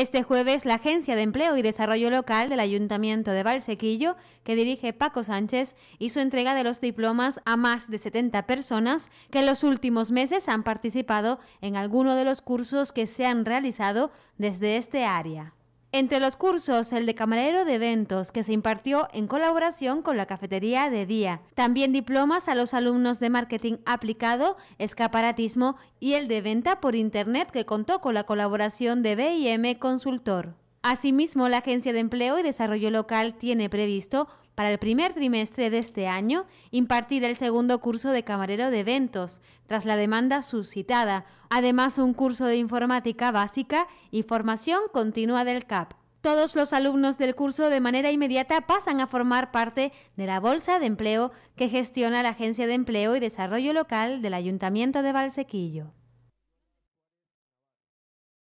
Este jueves, la Agencia de Empleo y Desarrollo Local del Ayuntamiento de Valsequillo, que dirige Paco Sánchez, hizo entrega de los diplomas a más de 70 personas que en los últimos meses han participado en alguno de los cursos que se han realizado desde este área. Entre los cursos, el de camarero de eventos, que se impartió en colaboración con la cafetería de día. También diplomas a los alumnos de marketing aplicado, escaparatismo y el de venta por internet, que contó con la colaboración de BIM Consultor. Asimismo, la Agencia de Empleo y Desarrollo Local tiene previsto para el primer trimestre de este año impartir el segundo curso de camarero de eventos, tras la demanda suscitada, además un curso de informática básica y formación continua del CAP. Todos los alumnos del curso de manera inmediata pasan a formar parte de la Bolsa de Empleo que gestiona la Agencia de Empleo y Desarrollo Local del Ayuntamiento de Valsequillo.